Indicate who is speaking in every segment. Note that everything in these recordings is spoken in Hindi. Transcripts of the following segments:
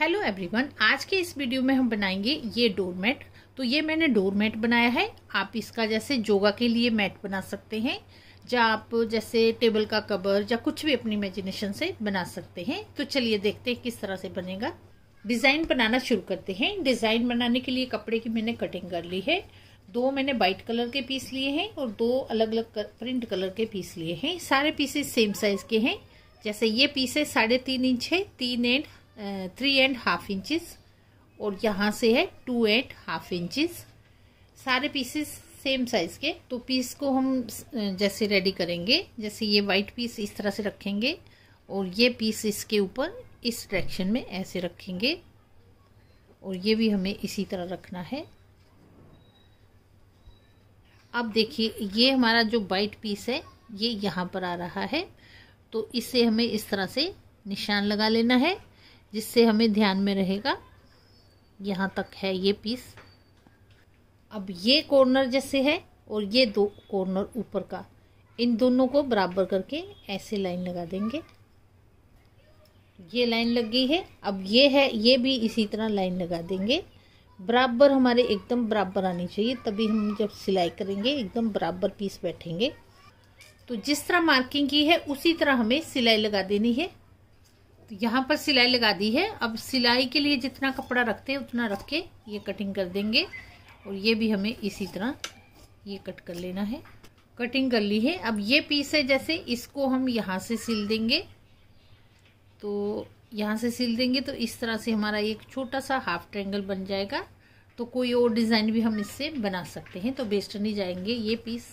Speaker 1: हेलो एवरीवन आज के इस वीडियो में हम बनाएंगे ये डोरमेट तो ये मैंने डोरमेट बनाया है आप इसका जैसे योगा के लिए मैट बना सकते हैं या आप जैसे टेबल का कवर या कुछ भी अपनी इमेजिनेशन से बना सकते हैं तो चलिए देखते हैं किस तरह से बनेगा डिज़ाइन बनाना शुरू करते हैं डिज़ाइन बनाने के लिए कपड़े की मैंने कटिंग कर ली है दो मैंने वाइट कलर के पीस लिए हैं और दो अलग अलग कर, प्रिंट कलर के पीस लिए हैं सारे पीसेस सेम साइज़ के हैं जैसे ये पीस है साढ़े तीन इंच है तीन and three and half inches और यहाँ से है टू एंड हाफ इंचज सारे पीसेस सेम साइज़ के तो पीस को हम जैसे रेडी करेंगे जैसे ये वाइट पीस इस तरह से रखेंगे और ये पीस इसके ऊपर इस डायरेक्शन में ऐसे रखेंगे और ये भी हमें इसी तरह रखना है अब देखिए ये हमारा जो वाइट पीस है ये यहाँ पर आ रहा है तो इसे हमें इस तरह से निशान लगा लेना है जिससे हमें ध्यान में रहेगा यहाँ तक है ये पीस अब ये कॉर्नर जैसे है और ये दो कॉर्नर ऊपर का इन दोनों को बराबर करके ऐसे लाइन लगा देंगे ये लाइन लग गई है अब ये है ये भी इसी तरह लाइन लगा देंगे बराबर हमारे एकदम बराबर आनी चाहिए तभी हम जब सिलाई करेंगे एकदम बराबर पीस बैठेंगे तो जिस तरह मार्किंग की है उसी तरह हमें सिलाई लगा देनी है यहाँ पर सिलाई लगा दी है अब सिलाई के लिए जितना कपड़ा रखते हैं उतना रख के ये कटिंग कर देंगे और ये भी हमें इसी तरह ये कट कर लेना है कटिंग कर ली है अब ये पीस है जैसे इसको हम यहाँ से सिल देंगे तो यहाँ से सिल देंगे तो इस तरह से हमारा एक छोटा सा हाफ ट्रेंगल बन जाएगा तो कोई और डिज़ाइन भी हम इससे बना सकते हैं तो बेस्ट नहीं जाएंगे ये पीस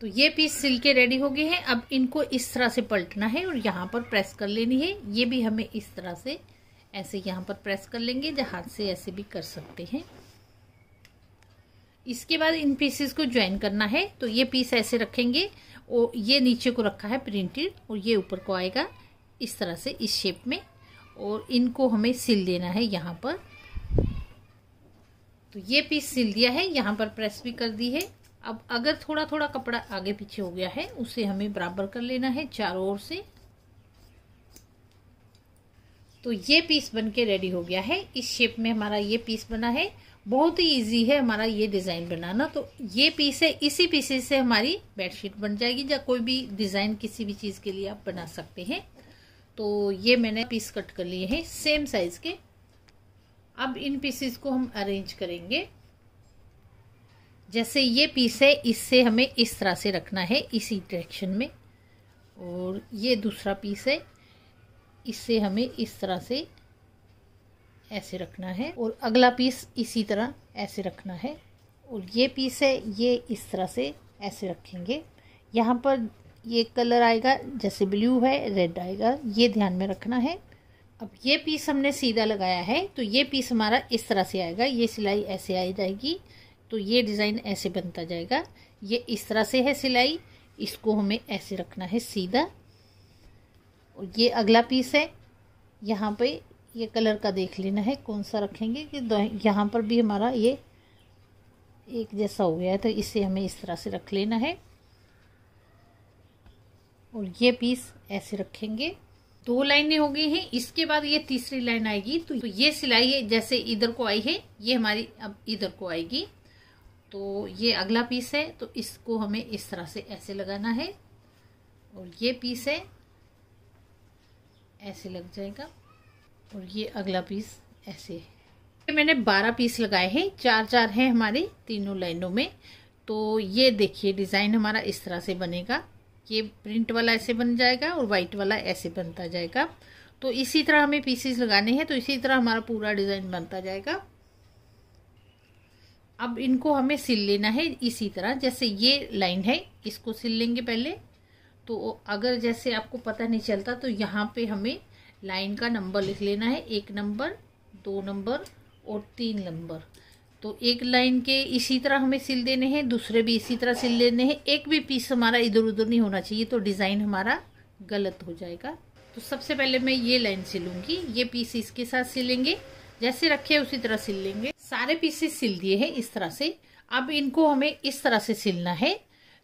Speaker 1: तो ये पीस सिल के रेडी हो गए हैं अब इनको इस तरह से पलटना है और यहाँ पर प्रेस कर लेनी है ये भी हमें इस तरह से ऐसे यहाँ पर प्रेस कर लेंगे जहाँ हाथ से ऐसे भी कर सकते हैं इसके बाद इन पीसेस को ज्वाइन करना है तो ये पीस ऐसे रखेंगे और ये नीचे को रखा है प्रिंटेड और ये ऊपर को आएगा इस तरह से इस शेप में और इनको हमें सिल देना है यहाँ पर तो ये पीस सिल दिया है यहाँ पर प्रेस भी कर दी है अब अगर थोड़ा थोड़ा कपड़ा आगे पीछे हो गया है उसे हमें बराबर कर लेना है चारों ओर से तो ये पीस बन के रेडी हो गया है इस शेप में हमारा ये पीस बना है बहुत ही इजी है हमारा ये डिज़ाइन बनाना तो ये पीस है इसी पीसेस से हमारी बेडशीट बन जाएगी या जा कोई भी डिज़ाइन किसी भी चीज़ के लिए आप बना सकते हैं तो ये मैंने पीस कट कर लिए हैं सेम साइज़ के अब इन पीसेस को हम अरेंज करेंगे जैसे ये पीस है इससे हमें इस तरह से रखना है इसी डायरेक्शन में और ये दूसरा पीस है इससे हमें इस तरह से ऐसे रखना है और अगला पीस इसी तरह ऐसे रखना है और ये पीस है ये इस तरह से ऐसे रखेंगे यहाँ पर ये कलर आएगा जैसे ब्लू है रेड आएगा ये ध्यान में रखना है अब ये पीस हमने सीधा लगाया है तो ये पीस हमारा इस तरह से आएगा ये सिलाई ऐसे आ जाएगी तो ये डिज़ाइन ऐसे बनता जाएगा ये इस तरह से है सिलाई इसको हमें ऐसे रखना है सीधा और ये अगला पीस है यहाँ पे ये कलर का देख लेना है कौन सा रखेंगे कि यहाँ पर भी हमारा ये एक जैसा हो गया है तो इसे हमें इस तरह से रख लेना है और ये पीस ऐसे रखेंगे दो लाइनें हो गई हैं इसके बाद ये तीसरी लाइन आएगी तो ये सिलाई है जैसे इधर को आई है ये हमारी अब इधर को आएगी तो ये अगला पीस है तो इसको हमें इस तरह से ऐसे लगाना है और ये पीस है ऐसे लग जाएगा और ये अगला पीस ऐसे है मैंने बारह पीस लगाए हैं चार चार हैं हमारे तीनों लाइनों में तो ये देखिए डिज़ाइन हमारा इस तरह से बनेगा ये प्रिंट वाला ऐसे बन जाएगा और वाइट वाला ऐसे बनता जाएगा तो इसी तरह हमें पीसेस लगाने हैं तो इसी तरह हमारा पूरा डिज़ाइन बनता जाएगा अब इनको हमें सिल लेना है इसी तरह जैसे ये लाइन है इसको सिल लेंगे पहले तो अगर जैसे आपको पता नहीं चलता तो यहाँ पे हमें लाइन का नंबर लिख लेना है एक नंबर दो नंबर और तीन नंबर तो एक लाइन के इसी तरह हमें सिल देने हैं दूसरे भी इसी तरह सिल लेने हैं एक भी पीस हमारा इधर उधर नहीं होना चाहिए तो डिज़ाइन हमारा गलत हो जाएगा तो सबसे पहले मैं ये लाइन सिलूँगी ये पीस इसके साथ सिलेंगे जैसे रखे उसी तरह सिल लेंगे सारे पीसेस सिल दिए हैं इस तरह से अब इनको हमें इस तरह से सिलना है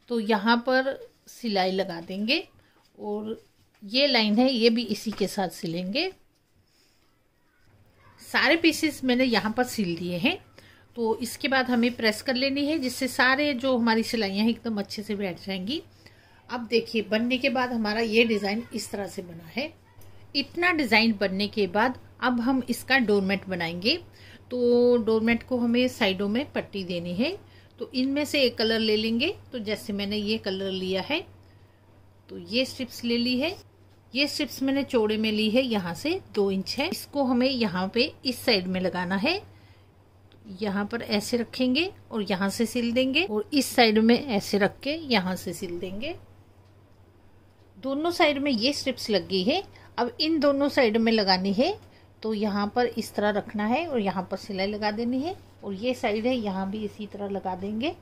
Speaker 1: तो यहाँ पर सिलाई लगा देंगे और ये लाइन है ये भी इसी के साथ सिलेंगे सारे पीसेस मैंने यहाँ पर सिल दिए हैं तो इसके बाद हमें प्रेस कर लेनी है जिससे सारे जो हमारी सिलाइयाँ हैं एकदम अच्छे से बैठ जाएंगी अब देखिए बनने के बाद हमारा ये डिज़ाइन इस तरह से बना है इतना डिज़ाइन बनने के बाद अब हम इसका डोरमेट बनाएंगे तो डोरमेट को हमें साइडों में पट्टी देनी है तो इनमें से एक कलर ले लेंगे तो जैसे मैंने ये कलर लिया है तो ये स्ट्रिप्स ले ली है ये स्ट्रिप्स मैंने चौड़े में ली है यहाँ से दो इंच है इसको हमें यहाँ पे इस साइड में लगाना है यहाँ पर ऐसे रखेंगे और यहाँ से सिल देंगे और इस साइड में ऐसे रख के यहाँ से सिल देंगे दोनों साइड में ये स्ट्रिप्स लग गई है अब इन दोनों साइड में लगानी है तो यहाँ पर इस तरह रखना है और यहाँ पर सिलाई लगा देनी है और ये साइड है यहाँ भी इसी तरह लगा देंगे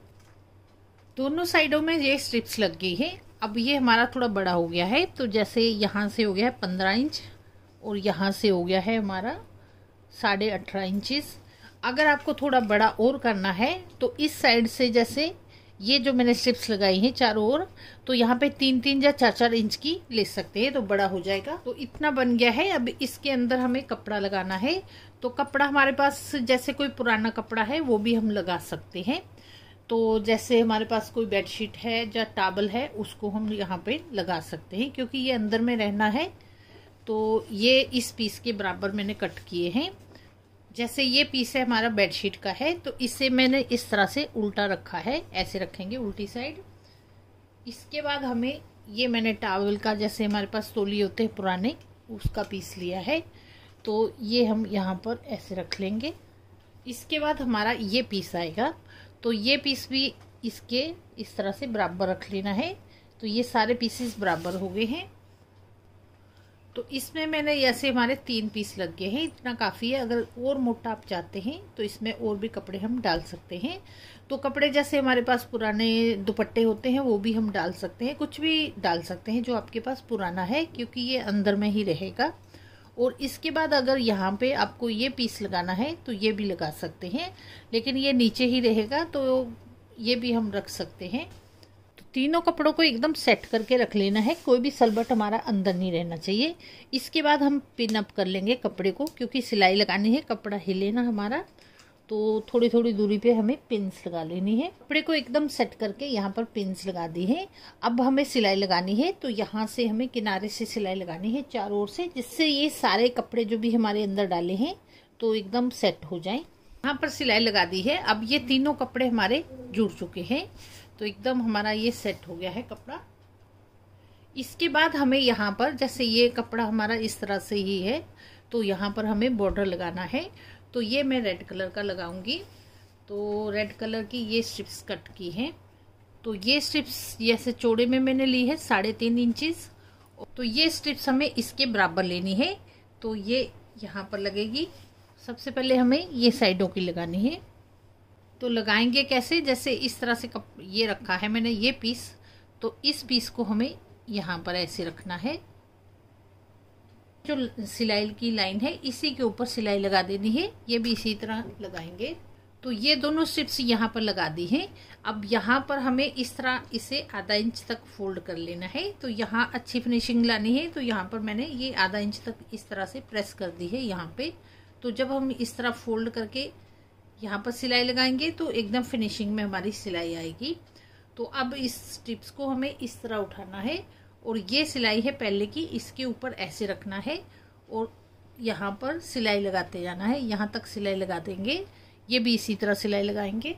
Speaker 1: दोनों साइडों में ये स्ट्रिप्स लग गई है अब ये हमारा थोड़ा बड़ा हो गया है तो जैसे यहाँ से हो गया है पंद्रह इंच और यहाँ से हो गया है हमारा साढ़े अठारह इंचज़ अगर आपको थोड़ा बड़ा और करना है तो इस साइड से जैसे ये जो मैंने स्ट्रिप्स लगाई हैं चारों ओर तो यहाँ पे तीन तीन या चार चार इंच की ले सकते हैं तो बड़ा हो जाएगा तो इतना बन गया है अब इसके अंदर हमें कपड़ा लगाना है तो कपड़ा हमारे पास जैसे कोई पुराना कपड़ा है वो भी हम लगा सकते हैं तो जैसे हमारे पास कोई बेडशीट है या टावल है उसको हम यहाँ पे लगा सकते हैं क्योंकि ये अंदर में रहना है तो ये इस पीस के बराबर मैंने कट किए हैं जैसे ये पीस है हमारा बेडशीट का है तो इसे मैंने इस तरह से उल्टा रखा है ऐसे रखेंगे उल्टी साइड इसके बाद हमें ये मैंने टावल का जैसे हमारे पास तोली होते हैं पुराने उसका पीस लिया है तो ये हम यहाँ पर ऐसे रख लेंगे इसके बाद हमारा ये पीस आएगा तो ये पीस भी इसके इस तरह से बराबर रख लेना है तो ये सारे पीसेस बराबर हो गए हैं तो इसमें मैंने ऐसे हमारे तीन पीस लग गए हैं इतना काफ़ी है अगर और मोटा आप चाहते हैं तो इसमें और भी कपड़े हम डाल सकते हैं तो कपड़े जैसे हमारे पास पुराने दुपट्टे होते हैं वो भी हम डाल सकते हैं कुछ भी डाल सकते हैं जो आपके पास पुराना है क्योंकि ये अंदर में ही रहेगा और इसके बाद अगर यहाँ पे आपको ये पीस लगाना है तो ये भी लगा सकते हैं लेकिन ये नीचे ही रहेगा तो ये भी हम रख सकते हैं तीनों कपड़ों को एकदम सेट करके रख लेना है कोई भी सलबट हमारा अंदर नहीं रहना चाहिए इसके बाद हम पिन अप कर लेंगे कपड़े को क्योंकि सिलाई लगानी है कपड़ा हिले ना हमारा तो थोड़ी थोड़ी दूरी पे हमें पिंस लगा लेनी है कपड़े को एकदम सेट करके यहाँ पर पिंस लगा दी है अब हमें सिलाई लगानी है तो यहाँ से हमें किनारे से सिलाई लगानी है चारों ओर से जिससे ये सारे कपड़े जो भी हमारे अंदर डाले हैं तो एकदम सेट हो जाए यहाँ पर सिलाई लगा दी है अब ये तीनों कपड़े हमारे जुड़ चुके हैं तो एकदम हमारा ये सेट हो गया है कपड़ा इसके बाद हमें यहाँ पर जैसे ये कपड़ा हमारा इस तरह से ही है तो यहाँ पर हमें बॉर्डर लगाना है तो ये मैं रेड कलर का लगाऊंगी तो रेड कलर की ये स्ट्रिप्स कट की हैं तो ये स्ट्रिप्स जैसे चौड़े में मैंने ली है साढ़े तीन इंचिस तो ये स्ट्रिप्स हमें इसके बराबर लेनी है तो ये यहाँ पर लगेगी सबसे पहले हमें ये साइडों की लगानी है तो लगाएंगे कैसे जैसे इस तरह से कप ये रखा है मैंने ये पीस तो इस पीस को हमें यहाँ पर ऐसे रखना है जो सिलाई की लाइन है इसी के ऊपर सिलाई लगा देनी है ये भी इसी तरह लगाएंगे तो ये दोनों स्ट्रिप्स यहाँ पर लगा दी हैं अब यहाँ पर हमें इस तरह इसे आधा इंच तक फोल्ड कर लेना है तो यहाँ अच्छी फिनिशिंग लानी है तो यहाँ पर मैंने ये आधा इंच तक इस तरह से प्रेस कर दी है यहाँ पे तो जब हम इस तरह फोल्ड करके यहाँ पर सिलाई लगाएंगे तो एकदम फिनिशिंग में हमारी सिलाई आएगी तो अब इस स्टिप्स को हमें इस तरह उठाना है और ये सिलाई है पहले की इसके ऊपर ऐसे रखना है और यहाँ पर सिलाई लगाते जाना है यहाँ तक सिलाई लगा देंगे ये भी इसी तरह सिलाई लगाएंगे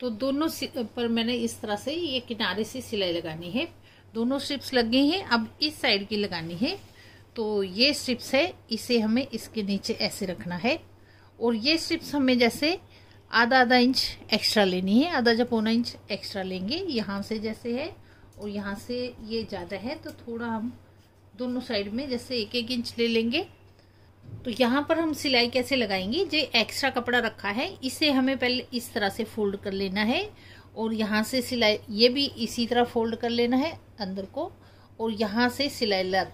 Speaker 1: तो दोनों पर मैंने इस तरह से ये किनारे से सिलाई लगानी है दोनों स्ट्रिप्स लग गई हैं अब इस साइड की लगानी है तो ये स्ट्रिप्स है इसे हमें इसके नीचे ऐसे रखना है और ये स्ट्रिप्स हमें जैसे आधा आधा इंच एक्स्ट्रा लेनी है आधा या पौना इंच एक्स्ट्रा लेंगे यहाँ से जैसे है और यहाँ से ये ज़्यादा है तो थोड़ा हम दोनों साइड में जैसे एक एक इंच ले लेंगे तो यहाँ पर हम सिलाई कैसे लगाएंगे जो एक्स्ट्रा कपड़ा रखा है इसे हमें पहले इस तरह से फोल्ड कर लेना है और यहाँ से सिलाई ये भी इसी तरह फोल्ड कर लेना है अंदर को और यहाँ से सिलाई लग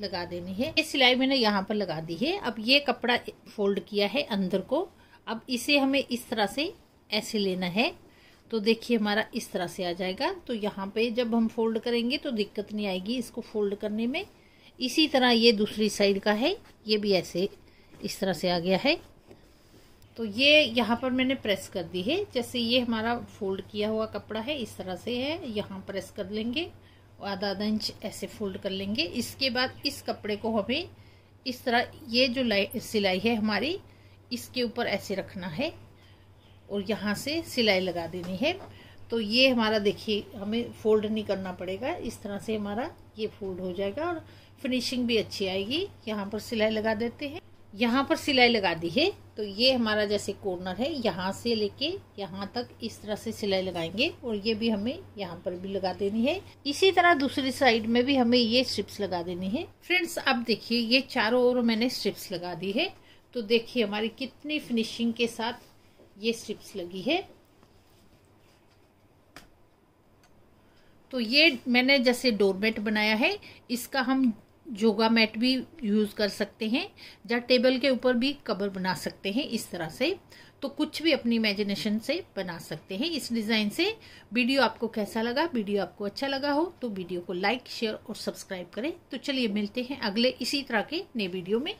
Speaker 1: लगा देनी है ये सिलाई मैंने यहाँ पर लगा दी है अब ये कपड़ा फोल्ड किया है अंदर को अब इसे हमें इस तरह से ऐसे लेना है तो देखिए हमारा इस तरह से आ जाएगा तो यहाँ पे जब हम फोल्ड करेंगे तो दिक्कत नहीं आएगी इसको फोल्ड करने में इसी तरह ये दूसरी साइड का है ये भी ऐसे इस तरह से आ गया है तो ये यहाँ पर मैंने प्रेस कर दी है जैसे ये हमारा फोल्ड किया हुआ कपड़ा है इस तरह से है यहाँ प्रेस कर लेंगे और आधा आधा इंच ऐसे फोल्ड कर लेंगे इसके बाद इस कपड़े को हमें इस तरह ये जो सिलाई है हमारी इसके ऊपर ऐसे रखना है और यहाँ से सिलाई लगा देनी है तो ये हमारा देखिए हमें फोल्ड नहीं करना पड़ेगा इस तरह से हमारा ये फोल्ड हो जाएगा और फिनिशिंग भी अच्छी आएगी यहाँ पर सिलाई लगा देते हैं यहाँ पर सिलाई लगा दी है तो ये हमारा जैसे कॉर्नर है यहाँ से लेके यहाँ तक इस तरह से सिलाई लगाएंगे और ये भी हमें यहाँ पर भी लगा देनी है इसी तरह दूसरी साइड में भी हमें ये स्ट्रिप्स लगा देनी है फ्रेंड्स अब देखिए ये चारों ओर मैंने स्ट्रिप्स लगा दी है तो देखिए हमारी कितनी फिनिशिंग के साथ ये स्ट्रिप्स लगी है तो ये मैंने जैसे डोरमेट बनाया है इसका हम जोगा मैट भी यूज़ कर सकते हैं या टेबल के ऊपर भी कवर बना सकते हैं इस तरह से तो कुछ भी अपनी इमेजिनेशन से बना सकते हैं इस डिज़ाइन से वीडियो आपको कैसा लगा वीडियो आपको अच्छा लगा हो तो वीडियो को लाइक शेयर और सब्सक्राइब करें तो चलिए मिलते हैं अगले इसी तरह के नए वीडियो में